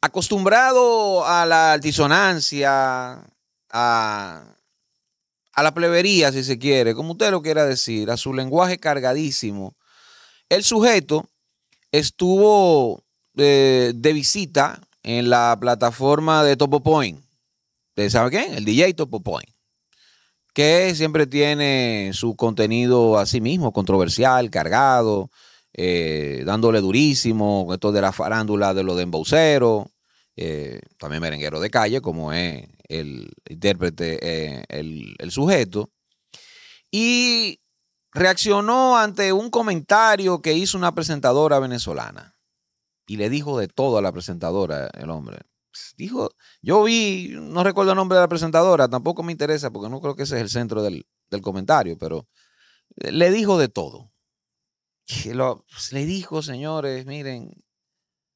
acostumbrado a la altisonancia, a, la plebería, si se quiere, como usted lo quiera decir, a su lenguaje cargadísimo, el sujeto estuvo eh, de, visita en la plataforma de Topo Point. saben quién? El DJ Topo Point. Que siempre tiene su contenido a sí mismo, controversial, cargado, eh, dándole durísimo, esto de la farándula de los de Embaucero, eh, también merenguero de calle, como es el intérprete, eh, el, sujeto. Y reaccionó ante un comentario que hizo una presentadora venezolana. Y le dijo de todo a la presentadora, el hombre. Dijo, yo vi, no recuerdo el nombre de la presentadora, tampoco me interesa porque no creo que ese es el centro del comentario, pero le dijo de todo lo, pues, le dijo, señores, miren,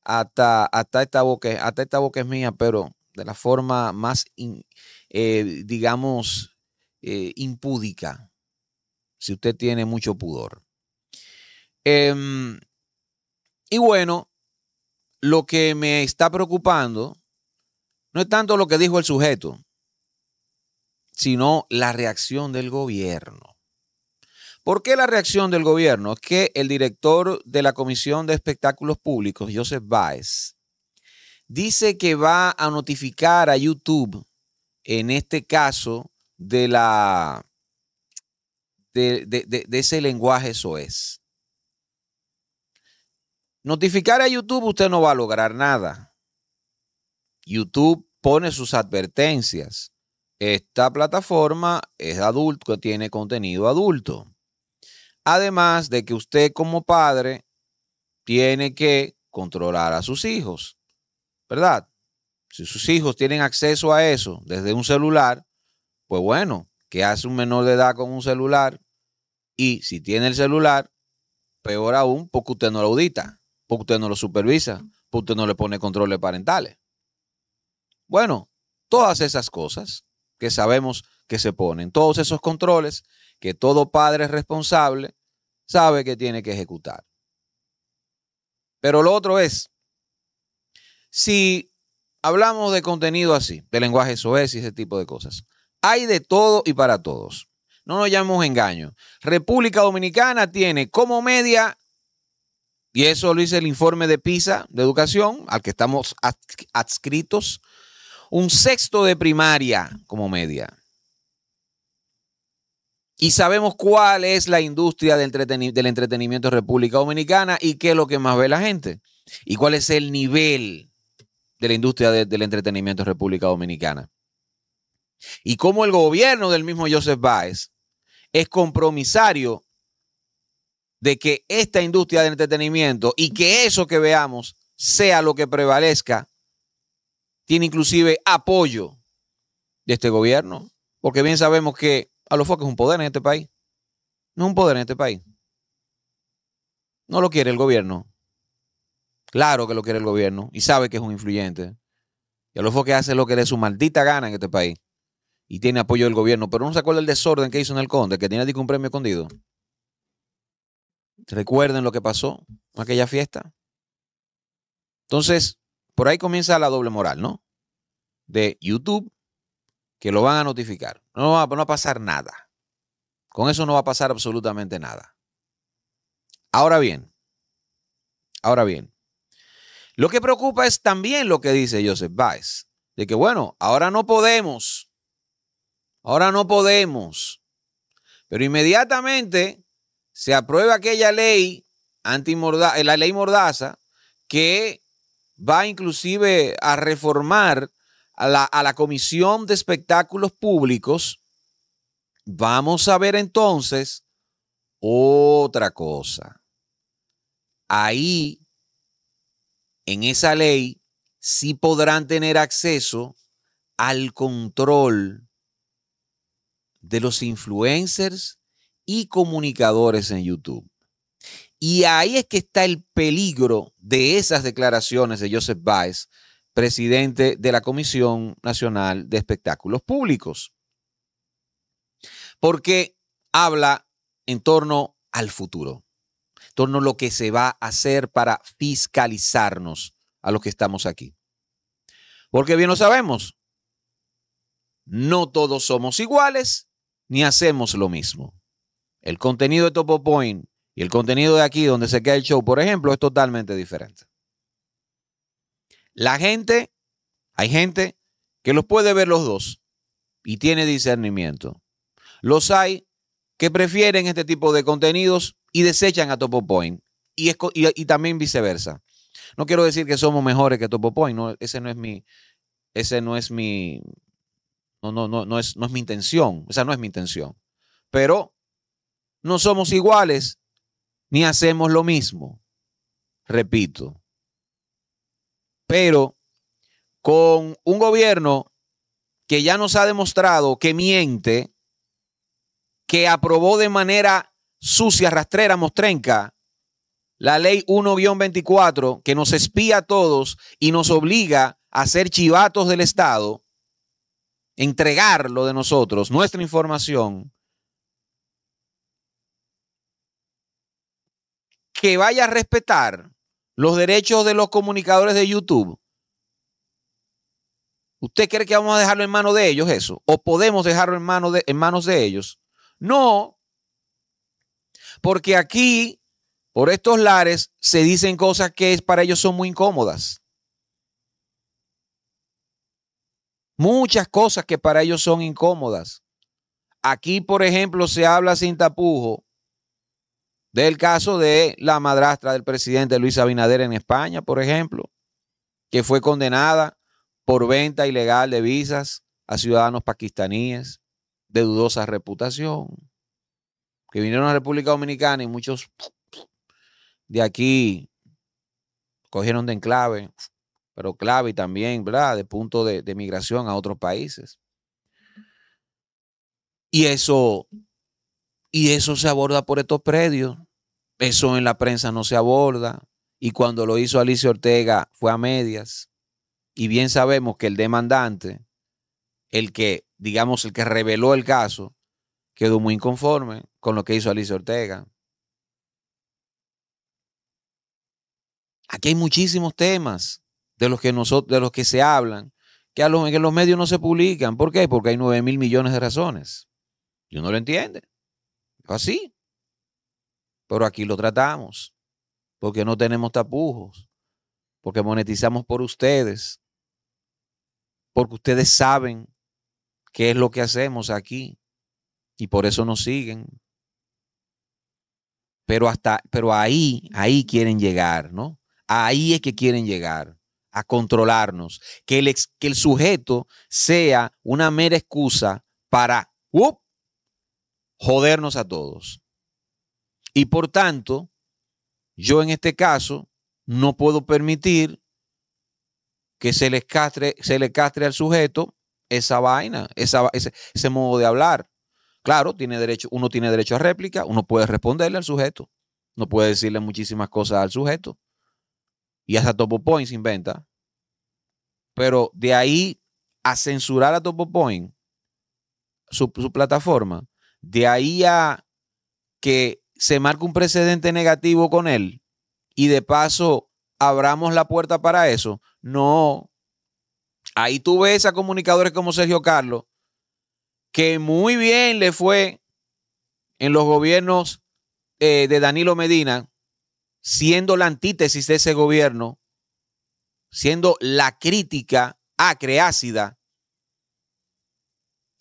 hasta, hasta, esta boca, hasta esta boca es mía, pero de la forma más, eh, digamos, eh, impúdica, si usted tiene mucho pudor. Em, y bueno, lo que me está preocupando no es tanto lo que dijo el sujeto, sino la reacción del gobierno. ¿Por qué la reacción del gobierno? Es que el director de la Comisión de Espectáculos Públicos, Joseph Baez, dice que va a notificar a YouTube en este caso de la ese lenguaje eso es. Notificar a YouTube usted no va a lograr nada. YouTube pone sus advertencias. Esta plataforma es adulto, tiene contenido adulto. Además de que usted como padre tiene que controlar a sus hijos, ¿verdad? Si sus hijos tienen acceso a eso desde un celular, pues bueno, ¿qué hace un menor de edad con un celular? Y si tiene el celular, peor aún, porque usted no lo audita, porque usted no lo supervisa, porque usted no le pone controles parentales. Bueno, todas esas cosas que sabemos que se ponen, todos esos controles que todo padre responsable sabe que tiene que ejecutar. Pero lo otro es, si hablamos de contenido así, de lenguaje soez y ese tipo de cosas, hay de todo y para todos. No nos llamemos engaño. República Dominicana tiene como media, y eso lo dice el informe de PISA de educación, al que estamos adscritos, un sexto de primaria como media. Y sabemos cuál es la industria del entretenimiento en República Dominicana y qué es lo que más ve la gente. Y cuál es el nivel de la industria del entretenimiento en República Dominicana. Y cómo el gobierno del mismo Joseph Baez es compromisario de que esta industria del entretenimiento y que eso que veamos sea lo que prevalezca, tiene inclusive apoyo de este gobierno, porque bien sabemos que Alofoque es un poder en este país. No es un poder en este país. No lo quiere el gobierno. Claro que lo quiere el gobierno y sabe que es un influyente. Y a foques hace lo que le su maldita gana en este país. Y tiene apoyo del gobierno. Pero no se acuerda el desorden que hizo en el Conde, que tenía un premio escondido. Recuerden lo que pasó en aquella fiesta. Entonces, por ahí comienza la doble moral, ¿no? De YouTube que lo van a notificar. No va, a pasar nada. Con eso no va a pasar absolutamente nada. Ahora bien, ahora bien, lo que preocupa es también lo que dice Joseph Baez, de que bueno, ahora no podemos, ahora no podemos, pero inmediatamente se aprueba aquella ley, anti eh, la ley mordaza, que va inclusive a reformar a la, Comisión de Espectáculos Públicos, vamos a ver entonces otra cosa. Ahí, en esa ley, sí podrán tener acceso al control de los influencers y comunicadores en YouTube. Y ahí es que está el peligro de esas declaraciones de Joseph Baez presidente de la Comisión Nacional de Espectáculos Públicos, porque habla en torno al futuro, en torno a lo que se va a hacer para fiscalizarnos a los que estamos aquí. Porque bien lo sabemos, no todos somos iguales ni hacemos lo mismo. El contenido de Topo Point y el contenido de aquí donde se queda el show, por ejemplo, es totalmente diferente. La gente, hay gente que los puede ver los dos y tiene discernimiento. Los hay que prefieren este tipo de contenidos y desechan a Topo Point y, y, también viceversa. No quiero decir que somos mejores que Topo Point, ese no es mi, ese no es mi, no, no es mi intención, esa no es mi intención. Pero no somos iguales ni hacemos lo mismo. Repito, pero con un gobierno que ya nos ha demostrado que miente, que aprobó de manera sucia, rastrera, mostrenca, la ley 1-24 que nos espía a todos y nos obliga a ser chivatos del Estado, entregar lo de nosotros, nuestra información, que vaya a respetar los derechos de los comunicadores de YouTube? ¿Usted cree que vamos a dejarlo en manos de ellos eso? ¿O podemos dejarlo en, en manos de ellos? No, porque aquí, por estos lares, se dicen cosas que para ellos son muy incómodas. Muchas cosas que para ellos son incómodas. Aquí, por ejemplo, se habla sin tapujo del caso de la madrastra del presidente Luis Abinader en España, por ejemplo, que fue condenada por venta ilegal de visas a ciudadanos pakistaníes de dudosa reputación, que vinieron a la República Dominicana y muchos de aquí cogieron de enclave, pero clave también, ¿verdad? De punto de migración a otros países. Y eso y eso se aborda por estos predios. Eso en la prensa no se aborda. Y cuando lo hizo Alicia Ortega fue a medias. Y bien sabemos que el demandante, el que, digamos, el que reveló el caso, quedó muy inconforme con lo que hizo Alicia Ortega. Aquí hay muchísimos temas de los que, nosotros, de los que se hablan, que, a los, los medios no se publican. ¿Por qué? Porque hay nueve mil millones de razones. Y uno lo entiende. Así. Pero aquí lo tratamos, porque no tenemos tapujos, porque monetizamos por ustedes, porque ustedes saben qué es lo que hacemos aquí y por eso nos siguen. Pero hasta pero ahí, ahí quieren llegar, ¿no? Ahí es que quieren llegar a controlarnos, que el, sujeto sea una mera excusa para jodernos a todos. Y por tanto, yo en este caso no puedo permitir que se le castre, se le castre al sujeto esa vaina, ese, modo de hablar. Claro, tiene derecho, uno tiene derecho a réplica, uno puede responderle al sujeto, no puede decirle muchísimas cosas al sujeto. Y hasta Topo Point se inventa. Pero de ahí a censurar a Topo Point, su plataforma, de ahí a que se marque un precedente negativo con él y de paso abramos la puerta para eso, no. Ahí tú ves a comunicadores como Sergio Carlos, que muy bien le fue en los gobiernos eh, de Danilo Medina, siendo la antítesis de ese gobierno, siendo la crítica acreácida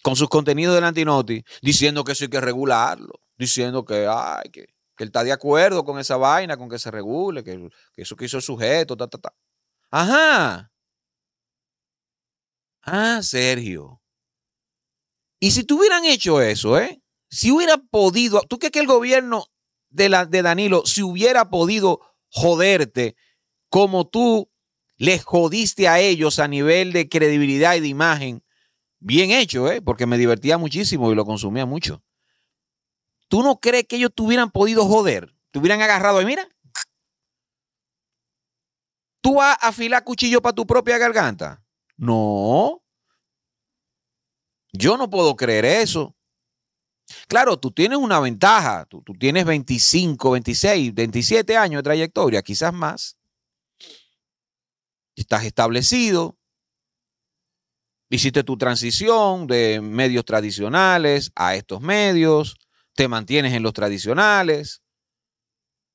con sus contenidos del Antinoti, diciendo que eso hay que regularlo, diciendo que, ay, que, él está de acuerdo con esa vaina, con que se regule, que, eso que hizo el sujeto, ta, ta, ta. Ajá. Ah, Sergio. Y si te hubieran hecho eso, ¿eh? Si hubiera podido, ¿tú crees que el gobierno de, la, de Danilo, si hubiera podido joderte como tú les jodiste a ellos a nivel de credibilidad y de imagen Bien hecho, ¿eh? porque me divertía muchísimo y lo consumía mucho. ¿Tú no crees que ellos hubieran podido joder? ¿Te hubieran agarrado y mira? ¿Tú vas a afilar cuchillo para tu propia garganta? No. Yo no puedo creer eso. Claro, tú tienes una ventaja. Tú, tú, tienes 25, 26, 27 años de trayectoria, quizás más. Estás establecido hiciste tu transición de medios tradicionales a estos medios, te mantienes en los tradicionales,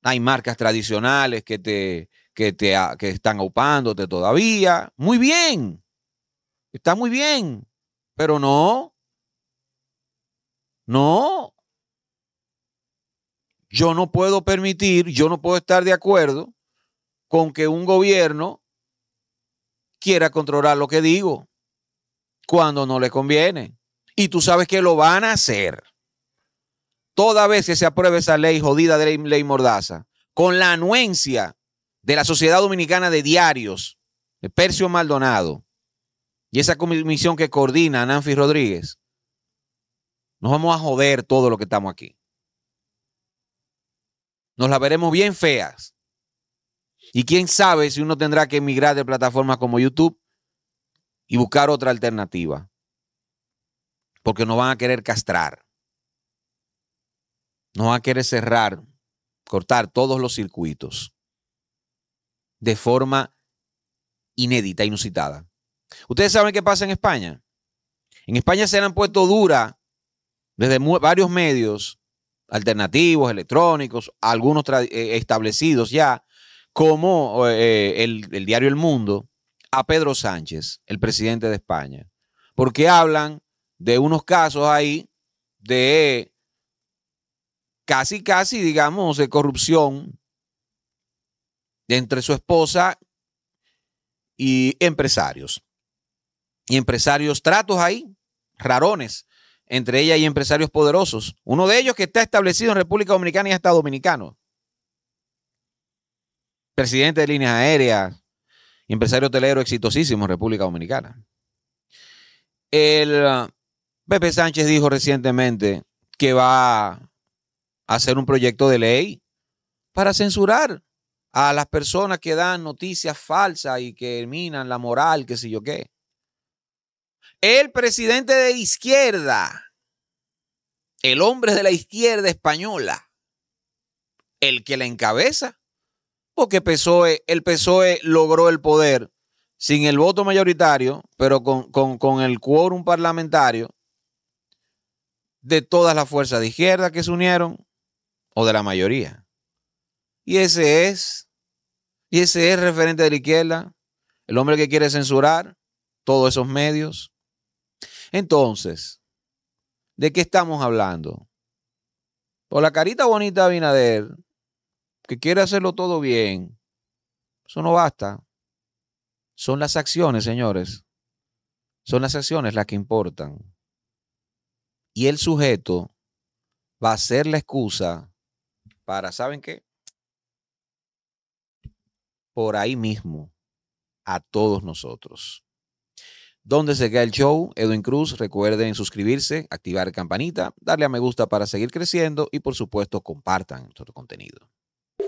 hay marcas tradicionales que te, que te que están aupándote todavía. Muy bien, está muy bien, pero no, no, yo no puedo permitir, yo no puedo estar de acuerdo con que un gobierno quiera controlar lo que digo cuando no le conviene. Y tú sabes que lo van a hacer. Toda vez que se apruebe esa ley jodida de ley, mordaza, con la anuencia de la Sociedad Dominicana de Diarios, de Percio Maldonado, y esa comisión que coordina a Rodríguez, nos vamos a joder todo lo que estamos aquí. Nos la veremos bien feas. Y quién sabe si uno tendrá que emigrar de plataformas como YouTube y buscar otra alternativa. Porque no van a querer castrar. No van a querer cerrar, cortar todos los circuitos de forma inédita, inusitada. Ustedes saben qué pasa en España. En España se le han puesto dura desde varios medios alternativos, electrónicos, algunos eh, establecidos ya, como eh, eh, el, el diario El Mundo, a Pedro Sánchez, el presidente de España, porque hablan de unos casos ahí de casi, casi, digamos, de corrupción entre su esposa y empresarios. Y empresarios tratos ahí, rarones, entre ella y empresarios poderosos. Uno de ellos que está establecido en República Dominicana y hasta dominicano. Presidente de líneas aéreas, empresario hotelero exitosísimo en República Dominicana. El uh, Pepe Sánchez dijo recientemente que va a hacer un proyecto de ley para censurar a las personas que dan noticias falsas y que minan la moral, qué sé yo qué. El presidente de izquierda, el hombre de la izquierda española, el que la encabeza, porque PSOE, el PSOE e logró el poder sin el voto mayoritario, pero con, el quórum parlamentario de todas las fuerzas de izquierda que se unieron o de la mayoría. Y ese es, y ese es referente de la izquierda, el hombre que quiere censurar todos esos medios. Entonces, ¿de qué estamos hablando? Por la carita bonita de Abinader, que quiere hacerlo todo bien, eso no basta. Son las acciones, señores. Son las acciones las que importan. Y el sujeto va a ser la excusa para, ¿saben qué? Por ahí mismo, a todos nosotros. ¿Dónde se queda el show? Edwin Cruz, recuerden suscribirse, activar campanita, darle a me gusta para seguir creciendo y por supuesto compartan nuestro contenido.